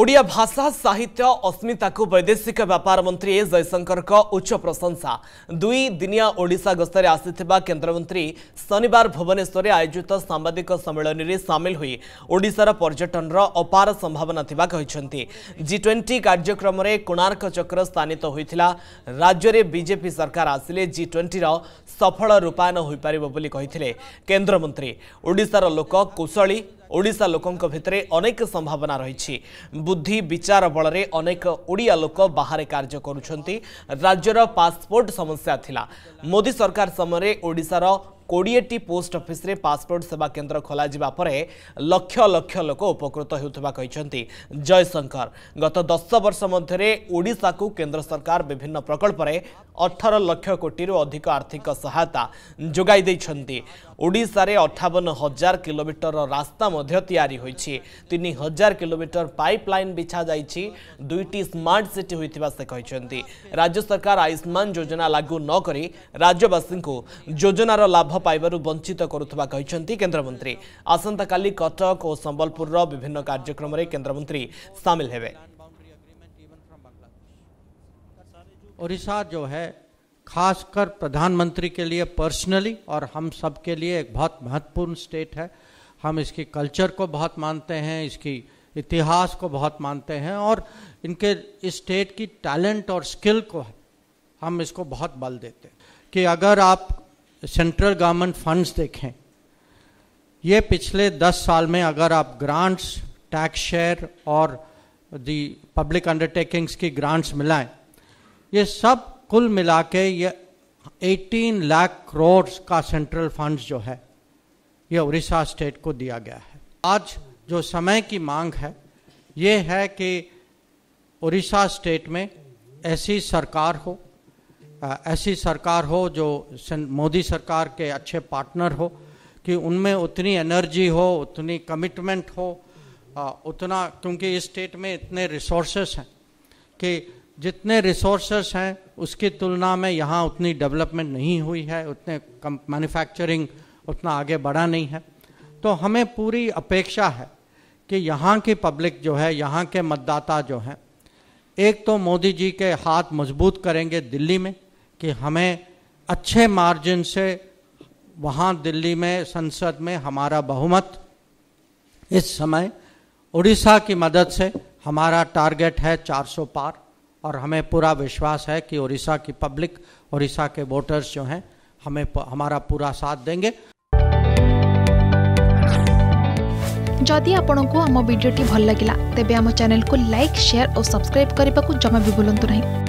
ଓଡ଼ିଆ ଭାଷା ସାହିତ୍ୟ ଅସ୍ମିତାକୁ ବୈଦେଶିକ ବ୍ୟାପାର ମନ୍ତ୍ରୀ ଏ ଜୟଶଙ୍କରଙ୍କ ଉଚ୍ଚ ପ୍ରଶଂସା ଦୁଇ ଦିନିଆ ଓଡ଼ିଶା ଗସ୍ତରେ ଆସିଥିବା କେନ୍ଦ୍ରମନ୍ତ୍ରୀ ଶନିବାର ଭୁବନେଶ୍ୱରରେ ଆୟୋଜିତ ସାମ୍ବାଦିକ ସମ୍ମିଳନୀରେ ସାମିଲ ହୋଇ ଓଡ଼ିଶାର ପର୍ଯ୍ୟଟନର ଅପାର ସମ୍ଭାବନା ଥିବା କହିଛନ୍ତି ଜି ଟ୍ୱେଣ୍ଟି କାର୍ଯ୍ୟକ୍ରମରେ କୋଣାର୍କ ଚକ୍ର ସ୍ଥାନିତ ହୋଇଥିଲା ରାଜ୍ୟରେ ବିଜେପି ସରକାର ଆସିଲେ ଜି ଟ୍ୱେଣ୍ଟିର ସଫଳ ରୂପାୟନ ହୋଇପାରିବ ବୋଲି କହିଥିଲେ କେନ୍ଦ୍ରମନ୍ତ୍ରୀ ଓଡ଼ିଶାର ଲୋକ କୁଶଳୀ ओडा लोकों भितर अनेक संभावना रही बुद्धि विचार बल में अनेक ओडिया लोक बाहर कार्य कर राज्यर पासपोर्ट समस्या थिला मोदी सरकार समय ओडार কোড়িয়েটি পোস্ট অফিসে পাসপোর্ট সেবা কেন্দ্র খোলা পরে লক্ষ লক্ষ লোক উপকৃত ହେଉଥିବା କହିଛନ୍ତି ଜୟଶଙ୍କର ଗତ ଦଶ ବର୍ଷ ମଧ୍ୟରେ ଓଡ଼ିଶାକୁ କେନ୍ଦ୍ର ସରକାର ବିଭିନ୍ନ ପ୍ରକଳ୍ପରେ ଅଠର ଲକ୍ଷ କୋଟିରୁ ଅଧିକ ଆର୍ଥିକ ସହାୟତା ଯୋଗାଇ ଦେଇଛନ୍ତି ଓଡ଼ିଶାରେ ଅଠାବନ ହଜାର କିଲୋମିଟରର ରାସ୍ତା ମଧ୍ୟ ତିଆରି ହୋଇଛି ତିନି ହଜାର କିଲୋମିଟର ପାଇପ୍ ଲାଇନ୍ ବିଛାଯାଇଛି ଦୁଇଟି ସ୍ମାର୍ଟ ସିଟି ହୋଇଥିବା ସେ କହିଛନ୍ତି ରାଜ୍ୟ ସରକାର ଆୟୁଷ୍ମାନ ଯୋଜନା ଲାଗୁ ନ କରି ରାଜ୍ୟବାସୀଙ୍କୁ ଯୋଜନାର ଲାଭ ପାଇବାରୁ ବଞ୍ଚିତ କରୁଥିବା आसंता का कटक और ଓ विभिन्न कार्यक्रम में केन्द्रमंत्री सामिल ହେବେ ओडिशा जो है खासकर प्रधानमंत्री के लिए पर्सनली और हम सब के लिए एक बहुत महत्वपूर्ण स्टेट है हम इसकी कल्चर को बहुत मानते हैं इसकी इतिहास को बहुत मानते हैं और इनके इस स्टेट की टैलेंट और स्किल को हम इसको बहुत बल देते हैं कि अगर आप सेंट्रल गवर्नमेंट फंड्स देखें ये पिछले 10 साल में अगर आप ग्रांट्स टैक्स शेयर और दी पब्लिक अंडरटेकिंग्स की ग्रांट्स मिलाएं ये सब कुल मिला के ये 18 लाख करोड़ का सेंट्रल फंड्स जो है ये उड़ीसा स्टेट को दिया गया है आज जो समय की मांग है ये है कि उड़ीसा स्टेट में ऐसी सरकार हो ऐसी सरकार हो जो मोदी सरकार के अच्छे पार्टनर हो कि उनमें उतनी एनर्जी हो उतनी कमिटमेंट हो उतना क्योंकि इस स्टेट में इतने रिसोर्सेस हैं कि जितने रिसोर्सेस हैं उसकी तुलना में यहाँ उतनी डेवलपमेंट नहीं हुई है उतने कम मैन्युफैक्चरिंग उतना आगे बढ़ा नहीं है तो हमें पूरी अपेक्षा है कि यहाँ की पब्लिक जो है यहाँ के मतदाता जो हैं एक तो मोदी जी के हाथ मजबूत करेंगे दिल्ली में कि हमें अच्छे मार्जिन से वहाँ दिल्ली में संसद में हमारा बहुमत इस समय उड़ीसा की मदद से हमारा टारगेट है 400 पार और हमें पूरा विश्वास है कि उड़ीसा की पब्लिक उड़ीसा के वोटर्स जो हैं हमें हमारा पूरा साथ देंगे जदि आपण को आम भिडी भल लगा तेब आम को लाइक शेयर और सब्सक्राइब करने को जमा भी बुलां नहीं